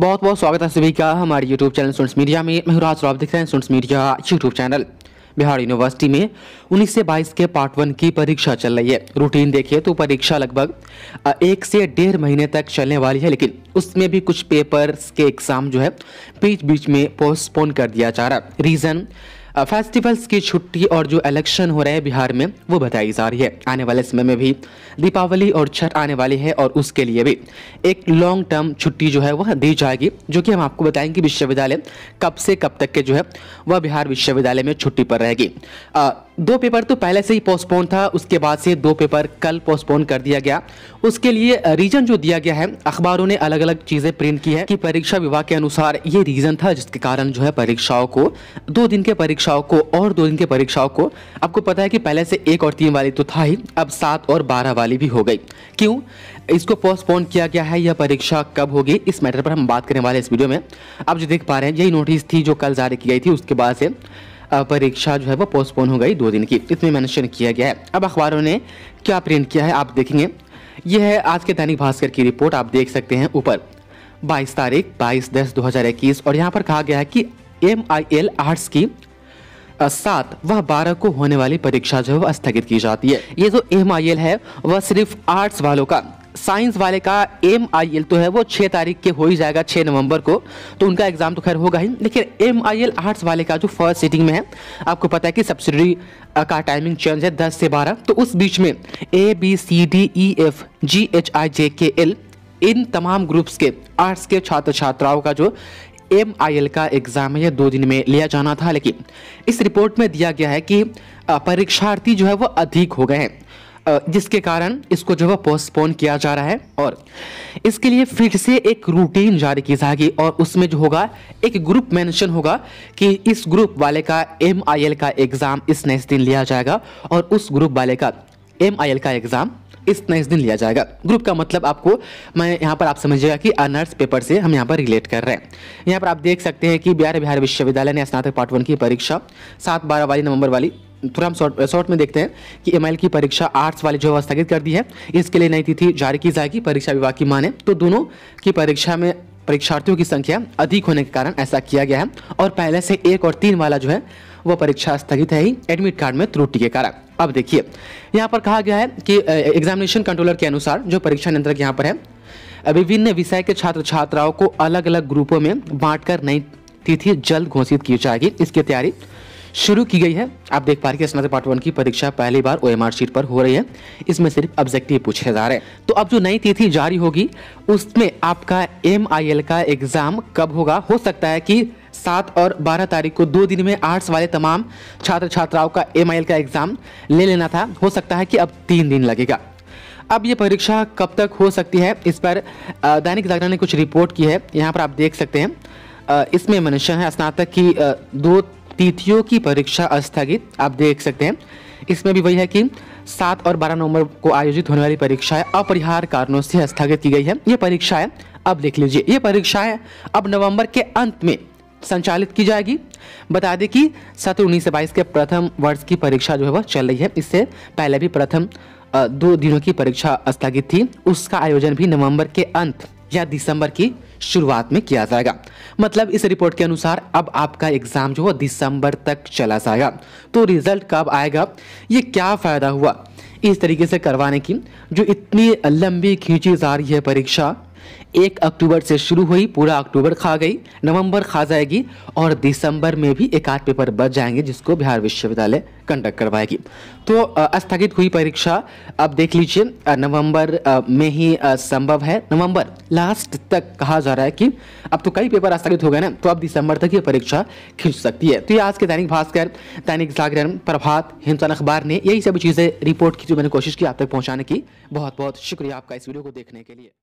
बहुत बहुत स्वागत है सभी का हमारे यूट्यूब चैनल स्टूडेंट्स मीडिया में महराज राव देख रहे हैं students media YouTube channel Bihar university में 19 से 22 के पार्ट वन की परीक्षा चल रही है रूटीन देखिए तो परीक्षा लगभग एक से डेढ़ महीने तक चलने वाली है लेकिन उसमें भी कुछ पेपर्स के एग्ज़ाम जो है बीच बीच में पोस्टपोन कर दिया जा रहा है रीज़न फेस्टिवल्स की छुट्टी और जो इलेक्शन हो रहे हैं बिहार में वो बताई जा रही है आने वाले समय में भी दीपावली और छठ आने वाली है और उसके लिए भी एक लॉन्ग टर्म छुट्टी जो है वह दी जाएगी जो कि हम आपको बताएंगे विश्वविद्यालय कब से कब तक के जो है वह बिहार विश्वविद्यालय में छुट्टी पर रहेगी दो पेपर तो पहले से ही पोस्टपोन था उसके बाद से दो पेपर कल पोस्टपोन कर दिया गया उसके लिए रीजन जो दिया गया है अखबारों ने अलग अलग चीज़ें प्रिंट की है कि परीक्षा विभाग के अनुसार ये रीजन था जिसके कारण जो है परीक्षाओं को दो दिन के परीक्षाओं को और दो दिन के परीक्षाओं को आपको पता है कि पहले से एक और तीन वाली तो था ही अब सात और बारह वाली भी हो गई क्यों इसको पोस्टपोन किया गया है यह परीक्षा कब होगी इस मैटर पर हम बात करने वाले इस वीडियो में आप जो देख पा रहे हैं यही नोटिस थी जो कल जारी की गई थी उसके बाद से परीक्षा जो है वो पोस्टपोन हो गई दो दिन की इसमें मैंशन किया गया है अब अखबारों ने क्या प्रिंट किया है आप देखेंगे यह है आज के दैनिक भास्कर की रिपोर्ट आप देख सकते हैं ऊपर 22 तारीख 22 दस 2021 और यहाँ पर कहा गया है कि एम आई एल आर्ट्स की सात व बारह को होने वाली परीक्षा जो है वह स्थगित की जाती है ये जो एम आई एल है वह सिर्फ आर्ट्स वालों का साइंस वाले का एम आई एल तो है वो छः तारीख के हो ही जाएगा छः नवंबर को तो उनका एग्ज़ाम तो खैर होगा ही लेकिन एम आई एल आर्ट्स वाले का जो फर्स्ट सीटिंग में है आपको पता है कि सब्सिडी का टाइमिंग चेंज है दस से बारह तो उस बीच में A B C D E F G H I J K L इन तमाम ग्रुप्स के आर्ट्स के छात्र छात्राओं का जो एम आई एल का एग्ज़ाम है यह दो दिन में लिया जाना था लेकिन इस रिपोर्ट में दिया गया है कि परीक्षार्थी जो है वो अधिक हो गए हैं जिसके कारण इसको जो है पोस्टपोन किया जा रहा है और इसके लिए फिर से एक रूटीन जारी की जाएगी और उसमें जो होगा एक ग्रुप मेंशन होगा कि इस ग्रुप वाले का एम का एग्ज़ाम इस नेक्स्ट दिन लिया जाएगा और उस ग्रुप वाले का एम का एग्ज़ाम इस नेक्स्ट दिन लिया जाएगा ग्रुप का मतलब आपको मैं यहाँ पर आप समझिएगा कि अनर्स पेपर से हम यहाँ पर रिलेट कर रहे हैं यहाँ पर आप देख सकते हैं कि बिहार बिहार विश्वविद्यालय ने स्नातक पार्ट वन की परीक्षा सात बारह वाली नवंबर वाली थोड़ा हम शॉर्ट शॉर्ट में देखते हैं कि एम की परीक्षा आर्ट्स वाली जो है स्थगित कर दी है इसके लिए नई तिथि जारी की जाएगी परीक्षा विभाग की माने तो दोनों की परीक्षा में परीक्षार्थियों की संख्या अधिक होने के कारण ऐसा किया गया है और पहले से एक और तीन वाला जो है वह परीक्षा स्थगित है ही एडमिट कार्ड में त्रुटि के कारण अब देखिए यहाँ पर कहा गया है कि एग्जामिनेशन कंट्रोलर के अनुसार जो परीक्षा नियंत्रक यहाँ पर है विभिन्न विषय के छात्र छात्राओं को अलग अलग ग्रुपों में बांटकर नई तिथि जल्द घोषित की जाएगी इसकी तैयारी शुरू की गई है आप देख पा रहे स्नातक पार्ट वन की परीक्षा पहली बार ओ एम शीट पर हो रही है इसमें सिर्फ ऑब्जेक्टिव पूछे जा रहे हैं तो अब जो नई तिथि जारी होगी उसमें आपका एम का एग्जाम कब होगा हो सकता है कि सात और बारह तारीख को दो दिन में आर्ट्स वाले तमाम छात्र छात्राओं का एम का एग्जाम ले लेना था हो सकता है कि अब तीन दिन लगेगा अब ये परीक्षा कब तक हो सकती है इस पर दैनिक जागरण ने कुछ रिपोर्ट की है यहाँ पर आप देख सकते हैं इसमें मनुष्य है स्नातक की दो तिथियों की परीक्षा स्थगित आप देख सकते हैं इसमें भी वही है कि सात और बारह नवंबर को आयोजित होने वाली परीक्षाएं अपरिहार कारणों से स्थगित की गई है ये परीक्षाएं अब देख लीजिए ये परीक्षाएं अब नवंबर के अंत में संचालित की जाएगी बता दें कि सत्र उन्नीस से बाईस के प्रथम वर्ष की परीक्षा जो है वह चल रही है इससे पहले भी प्रथम दो दिनों की परीक्षा स्थगित थी उसका आयोजन भी नवंबर के अंत या दिसंबर की शुरुआत में किया जाएगा मतलब इस रिपोर्ट के अनुसार अब आपका एग्ज़ाम जो है दिसंबर तक चला जाएगा तो रिजल्ट कब आएगा ये क्या फ़ायदा हुआ इस तरीके से करवाने की जो इतनी लंबी खींची जा रही है परीक्षा एक अक्टूबर से शुरू हुई पूरा अक्टूबर खा गई नवंबर खा जाएगी और दिसंबर में भी एक आध पेपर बच जाएंगे जिसको बिहार विश्वविद्यालय कंडक्ट करवाएगी तो स्थगित हुई परीक्षा अब देख लीजिए नवंबर में ही संभव है नवंबर लास्ट तक कहा जा रहा है कि अब तो कई पेपर स्थगित हो गए ना तो अब दिसंबर तक ये परीक्षा खींच सकती है तो ये आज के दैनिक भास्कर दैनिक जागरण प्रभात हिंदुस्तान अखबार ने यही सभी चीज़ें रिपोर्ट की जो मैंने कोशिश की आप तक पहुँचाने की बहुत बहुत शुक्रिया आपका इस वीडियो को देखने के लिए